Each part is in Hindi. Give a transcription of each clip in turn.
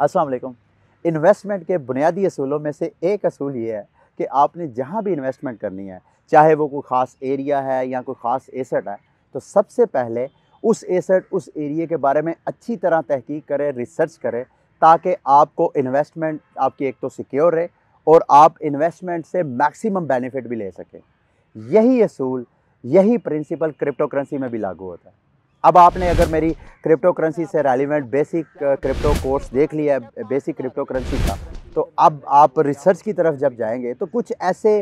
अस्सलाम वालेकुम इन्वेस्टमेंट के बुनियादी असूलों में से एक असूल ये है कि आपने जहाँ भी इन्वेस्टमेंट करनी है चाहे वो कोई ख़ास एरिया है या कोई ख़ास एसेट है तो सबसे पहले उस एसेट उस एरिए के बारे में अच्छी तरह तहकीक करें रिसर्च करें ताकि आपको इन्वेस्टमेंट आपकी एक तो सिक्योर रहे और आप इन्वेस्टमेंट से मैक्सिमम बेनिफिट भी ले सकें यही असूल यही प्रिंसिपल क्रिप्टो करेंसी में भी लागू होता है अब आपने अगर मेरी क्रिप्टो करेंसी से रेलिवेंट बेसिक क्रिप्टो कोर्स देख लिया है बेसिक क्रिप्टो करेंसी का तो अब आप रिसर्च की तरफ जब जाएंगे तो कुछ ऐसे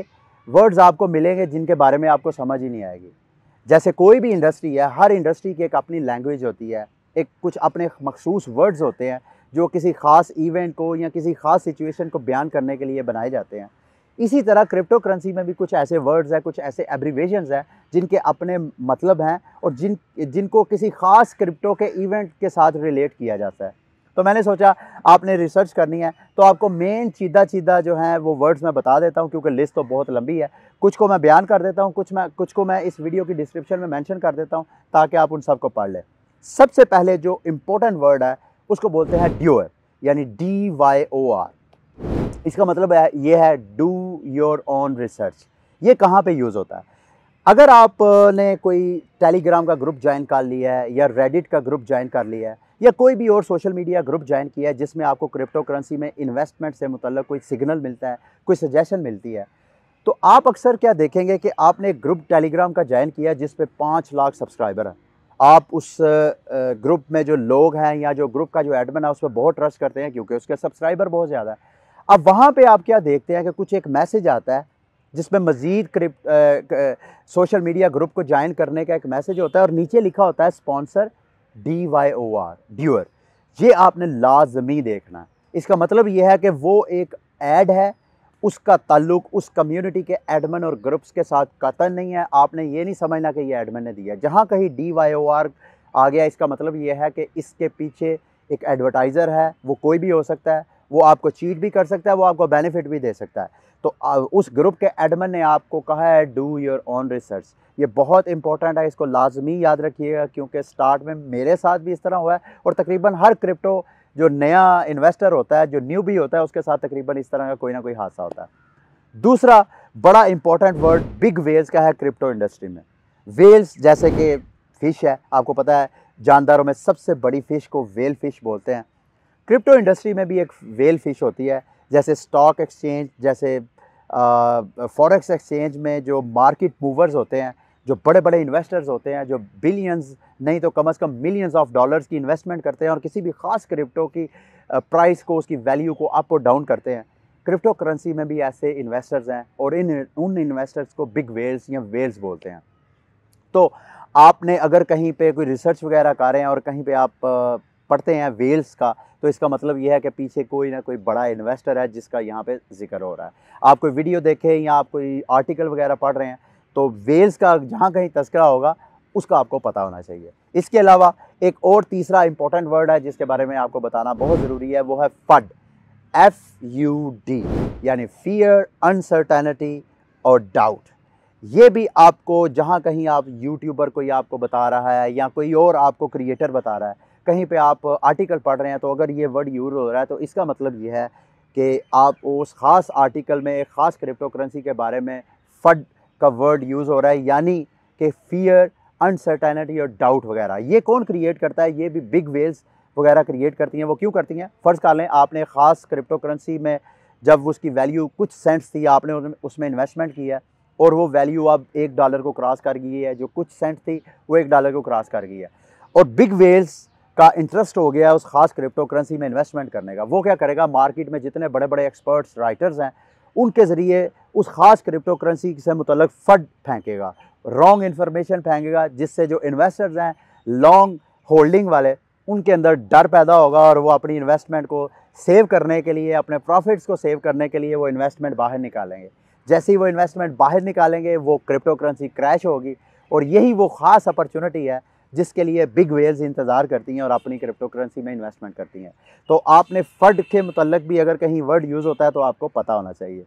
वर्ड्स आपको मिलेंगे जिनके बारे में आपको समझ ही नहीं आएगी जैसे कोई भी इंडस्ट्री है हर इंडस्ट्री की एक अपनी लैंग्वेज होती है एक कुछ अपने मखसूस वर्ड्स होते हैं जो किसी ख़ास इवेंट को या किसी ख़ास सिचुएशन को बयान करने के लिए बनाए जाते हैं इसी तरह क्रिप्टो करेंसी में भी कुछ ऐसे वर्ड्स हैं कुछ ऐसे एब्रीवेशन हैं जिनके अपने मतलब हैं और जिन जिनको किसी ख़ास क्रिप्टो के इवेंट के साथ रिलेट किया जाता है तो मैंने सोचा आपने रिसर्च करनी है तो आपको मेन चीदा चीदा जो है वो वर्ड्स मैं बता देता हूँ क्योंकि लिस्ट तो बहुत लंबी है कुछ को मैं बयान कर देता हूँ कुछ मैं कुछ को मैं इस वीडियो की डिस्क्रिप्शन में मैंशन कर देता हूँ ताकि आप उन सबको पढ़ लें सबसे पहले जो इम्पोर्टेंट वर्ड है उसको बोलते हैं ड्योर यानी डी वाई ओ आर इसका मतलब है ये है डू योर ऑन रिसर्च ये कहाँ पे यूज़ होता है अगर आपने कोई टेलीग्राम का ग्रुप ज्वाइन कर लिया है या रेडिट का ग्रुप ज्वाइन कर लिया है या कोई भी और सोशल मीडिया ग्रुप ज्वाइन किया है जिसमें आपको क्रिप्टो करेंसी में इन्वेस्टमेंट से मतलब कोई सिग्नल मिलता है कोई सजेशन मिलती है तो आप अक्सर क्या देखेंगे कि आपने एक ग्रुप टेलीग्राम का ज्वाइन किया जिस पे पाँच लाख सब्सक्राइबर हैं आप उस ग्रुप में जो लोग हैं या जो ग्रुप का जो एडमिन है उस पर बहुत ट्रस्ट करते हैं क्योंकि उसके सब्सक्राइबर बहुत ज़्यादा है अब वहाँ पे आप क्या देखते हैं कि कुछ एक मैसेज आता है जिसमें मज़ीद क्रिप सोशल मीडिया ग्रुप को ज्वाइन करने का एक मैसेज होता है और नीचे लिखा होता है sponsor D Y O R ड्यूअर ये आपने लाजमी देखना इसका मतलब यह है कि वो एक ऐड है उसका ताल्लुक उस कम्युनिटी के एडमिन और ग्रुप्स के साथ कतन नहीं है आपने ये नहीं समझना कि ये एडमिन ने दिया जहाँ कहीं डी वाई ओ आर आ गया इसका मतलब यह है कि इसके पीछे एक एडवर्टाइज़र है वो कोई भी हो सकता है वो आपको चीट भी कर सकता है वो आपको बेनिफिट भी दे सकता है तो उस ग्रुप के एडमन ने आपको कहा है डू योर ओन रिसर्च ये बहुत इंपॉर्टेंट है इसको लाजमी याद रखिएगा क्योंकि स्टार्ट में मेरे साथ भी इस तरह हुआ है और तकरीबन हर क्रिप्टो जो नया इन्वेस्टर होता है जो न्यू भी होता है उसके साथ तकरीबन इस तरह का कोई ना कोई हादसा होता है दूसरा बड़ा इंपॉर्टेंट वर्ड बिग वेल्स का है क्रिप्टो इंडस्ट्री में वेल्स जैसे कि फ़िश है आपको पता है जानदारों में सबसे बड़ी फ़िश को वेल फ़िश बोलते हैं क्रिप्टो इंडस्ट्री में भी एक वेल फिश होती है जैसे स्टॉक एक्सचेंज जैसे फॉरेक्स एक्सचेंज में जो मार्केट मूवर्स होते हैं जो बड़े बड़े इन्वेस्टर्स होते हैं जो बिलियंस नहीं तो कम से कम मिलियंस ऑफ डॉलर्स की इन्वेस्टमेंट करते हैं और किसी भी ख़ास क्रिप्टो की प्राइस को उसकी वैल्यू को अप और डाउन करते हैं क्रिप्टो करेंसी में भी ऐसे इन्वेस्टर्स हैं और इन उन इन्वेस्टर्स को बिग वेल्स या वेल्स बोलते हैं तो आपने अगर कहीं पे कोई रिसर्च वगैरह कर रहे हैं और कहीं पे आप पढ़ते हैं वेल्स का तो इसका मतलब यह है कि पीछे कोई ना कोई बड़ा इन्वेस्टर है जिसका यहाँ पे जिक्र हो रहा है आप कोई वीडियो देखें या आप कोई आर्टिकल वगैरह पढ़ रहे हैं तो वेल्स का जहाँ कहीं तस्करा होगा उसका आपको पता होना चाहिए इसके अलावा एक और तीसरा इंपॉर्टेंट वर्ड है जिसके बारे में आपको बताना बहुत ज़रूरी है वो है फड एफ यू डी यानी फियर अनसर्टेनिटी और डाउट ये भी आपको जहाँ कहीं आप यूट्यूबर कोई आपको बता रहा है या कोई और आपको क्रिएटर बता रहा है कहीं पे आप आर्टिकल पढ़ रहे हैं तो अगर ये वर्ड यूज़ हो रहा है तो इसका मतलब ये है कि आप उस ख़ास आर्टिकल में एक ख़ास क्रिप्टो करेंसी के बारे में फड का वर्ड यूज़ हो रहा है यानी कि फियर अनसर्टेनिटी और डाउट वगैरह ये कौन क्रिएट करता है ये भी बिग वेव्स वगैरह क्रिएट करती हैं वो क्यों करती हैं फ़र्ज़ कर लें आपने ख़ास क्रिप्टो करेंसी में जब उसकी वैल्यू कुछ सेंट्स थी आपने उसमें इन्वेस्टमेंट किया और वो वैल्यू अब एक डॉलर को क्रॉस कर गई है जो कुछ सेंट थी वो एक डॉलर को क्रॉस कर गई है और बिग वेल्स का इंटरेस्ट हो गया उस खास क्रिप्टो करेंसी में इन्वेस्टमेंट करने का वो क्या करेगा मार्केट में जितने बड़े बड़े एक्सपर्ट्स राइटर्स हैं उनके ज़रिए उस खास क्रिप्टो करेंसी से मुतलक फंड फेंकेगा रॉन्ग इन्फॉर्मेशन फेंकेगा जिससे जो इन्वेस्टर्स हैं लॉन्ग होल्डिंग वाले उनके अंदर डर पैदा होगा और वो अपनी इन्वेस्टमेंट को सेव करने के लिए अपने प्रॉफिट्स को सेव करने के लिए वो इन्वेस्टमेंट बाहर निकालेंगे जैसे ही वो इन्वेस्टमेंट बाहर निकालेंगे वो क्रिप्टो करेंसी क्रैश होगी और यही वो ख़ास अपॉर्चुनिटी है जिसके लिए बिग वेल्स इंतज़ार करती हैं और अपनी क्रिप्टो करेंसी में इन्वेस्टमेंट करती हैं तो आपने फ़र्ड के मतलब भी अगर कहीं वर्ड यूज़ होता है तो आपको पता होना चाहिए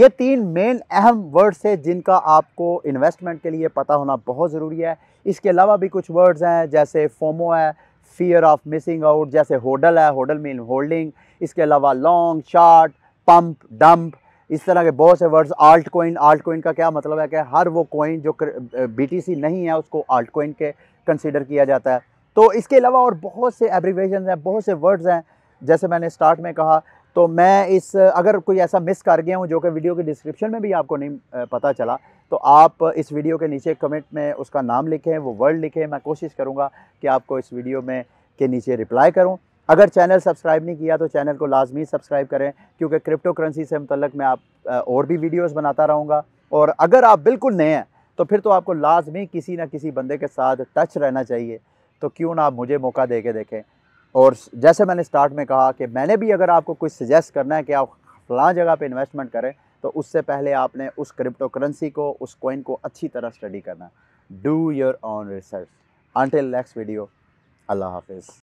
ये तीन मेन अहम वर्ड्स हैं जिनका आपको इन्वेस्टमेंट के लिए पता होना बहुत ज़रूरी है इसके अलावा भी कुछ वर्ड्स हैं जैसे फोमो है फियर ऑफ मिसिंग आउट जैसे होडल है होडल मीन होल्डिंग इसके अलावा लॉन्ग शार्ट पम्प डंप इस तरह के बहुत से words alt coin alt coin का क्या मतलब है कि हर वो कोइन जो बी टी सी नहीं है उसको आल्ट कोइन के कंसिडर किया जाता है तो इसके अलावा और बहुत से एब्रीवेशन हैं बहुत से वर्ड्स हैं जैसे मैंने स्टार्ट में कहा तो मैं इस अगर कोई ऐसा मिस कर गया हूँ जो कि वीडियो के डिस्क्रिप्शन में भी आपको नहीं पता चला तो आप इस वीडियो के नीचे कमेंट में उसका नाम लिखें वो वर्ड लिखें मैं कोशिश करूँगा कि आपको इस वीडियो में के नीचे रिप्लाई करूँ अगर चैनल सब्सक्राइब नहीं किया तो चैनल को लाजमी सब्सक्राइब करें क्योंकि क्रिप्टो करेंसी से मतलब मैं आप और भी वीडियोस बनाता रहूँगा और अगर आप बिल्कुल नए हैं तो फिर तो आपको लाजमी किसी ना किसी बंदे के साथ टच रहना चाहिए तो क्यों ना आप मुझे मौका दे के देखें और जैसे मैंने स्टार्ट में कहा कि मैंने भी अगर आपको कुछ सजेस्ट करना है कि आप फलां जगह पे इन्वेस्टमेंट करें तो उससे पहले आपने उस क्रिप्टो करेंसी को उस कोइन को अच्छी तरह स्टडी करना do your own research until next video अल्लाह हाफिज़